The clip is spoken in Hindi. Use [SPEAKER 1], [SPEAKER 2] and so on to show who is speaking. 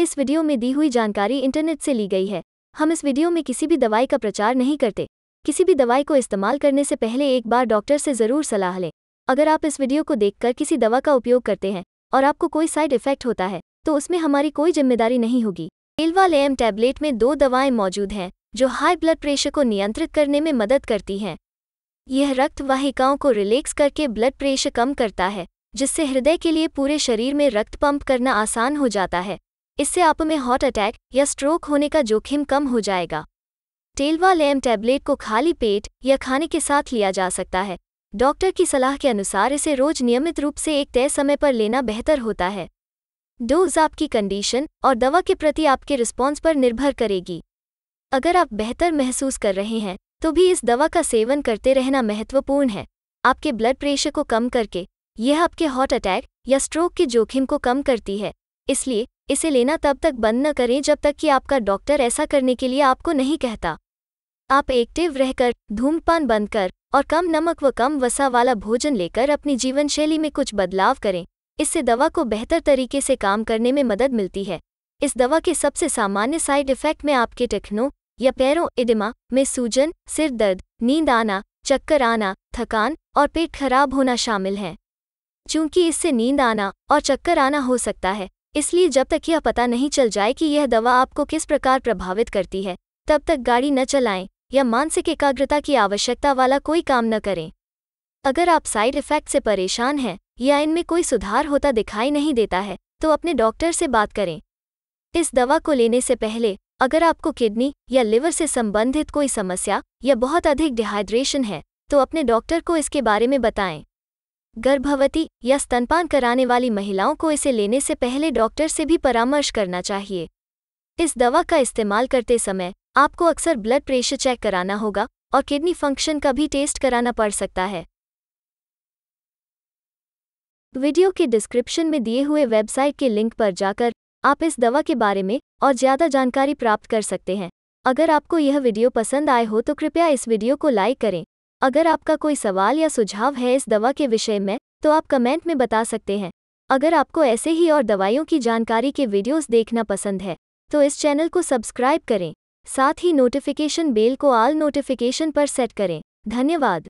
[SPEAKER 1] इस वीडियो में दी हुई जानकारी इंटरनेट से ली गई है हम इस वीडियो में किसी भी दवाई का प्रचार नहीं करते किसी भी दवाई को इस्तेमाल करने से पहले एक बार डॉक्टर से ज़रूर सलाह लें अगर आप इस वीडियो को देखकर किसी दवा का उपयोग करते हैं और आपको कोई साइड इफेक्ट होता है तो उसमें हमारी कोई जिम्मेदारी नहीं होगी एल्वा लेम टैबलेट में दो दवाएं मौजूद हैं जो हाई ब्लड प्रेशर को नियंत्रित करने में मदद करती हैं यह रक्त वाहिकाओं को रिलैक्स करके ब्लड प्रेशर कम करता है जिससे हृदय के लिए पूरे शरीर में रक्त पंप करना आसान हो जाता है इससे आप में हार्ट अटैक या स्ट्रोक होने का जोखिम कम हो जाएगा टेलवा लेम टैबलेट को खाली पेट या खाने के साथ लिया जा सकता है डॉक्टर की सलाह के अनुसार इसे रोज नियमित रूप से एक तय समय पर लेना बेहतर होता है डोज आपकी कंडीशन और दवा के प्रति आपके रिस्पॉन्स पर निर्भर करेगी अगर आप बेहतर महसूस कर रहे हैं तो भी इस दवा का सेवन करते रहना महत्वपूर्ण है आपके ब्लड प्रेशर को कम करके यह आपके हॉट अटैक या स्ट्रोक के जोखिम को कम करती है इसलिए इसे लेना तब तक बंद न करें जब तक कि आपका डॉक्टर ऐसा करने के लिए आपको नहीं कहता आप एक्टिव रहकर धूमपान बंद कर और कम नमक व कम वसा वाला भोजन लेकर अपनी जीवनशैली में कुछ बदलाव करें इससे दवा को बेहतर तरीके से काम करने में मदद मिलती है इस दवा के सबसे सामान्य साइड इफेक्ट में आपके टखनों या पैरों इडिमा में सूजन सिर दर्द नींद आना चक्कर आना थकान और पेट खराब होना शामिल हैं चूंकि इससे नींद आना और चक्कर आना हो सकता है इसलिए जब तक यह पता नहीं चल जाए कि यह दवा आपको किस प्रकार प्रभावित करती है तब तक गाड़ी न चलाएं या मानसिक एकाग्रता की आवश्यकता वाला कोई काम न करें अगर आप साइड इफेक्ट से परेशान हैं या इनमें कोई सुधार होता दिखाई नहीं देता है तो अपने डॉक्टर से बात करें इस दवा को लेने से पहले अगर आपको किडनी या लिवर से संबंधित कोई समस्या या बहुत अधिक डिहाइड्रेशन है तो अपने डॉक्टर को इसके बारे में बताएं गर्भवती या स्तनपान कराने वाली महिलाओं को इसे लेने से पहले डॉक्टर से भी परामर्श करना चाहिए इस दवा का इस्तेमाल करते समय आपको अक्सर ब्लड प्रेशर चेक कराना होगा और किडनी फंक्शन का भी टेस्ट कराना पड़ सकता है वीडियो के डिस्क्रिप्शन में दिए हुए वेबसाइट के लिंक पर जाकर आप इस दवा के बारे में और ज़्यादा जानकारी प्राप्त कर सकते हैं अगर आपको यह वीडियो पसंद आए हो तो कृपया इस वीडियो को लाइक करें अगर आपका कोई सवाल या सुझाव है इस दवा के विषय में तो आप कमेंट में बता सकते हैं अगर आपको ऐसे ही और दवाइयों की जानकारी के वीडियोस देखना पसंद है तो इस चैनल को सब्सक्राइब करें साथ ही नोटिफिकेशन बेल को आल नोटिफिकेशन पर सेट करें धन्यवाद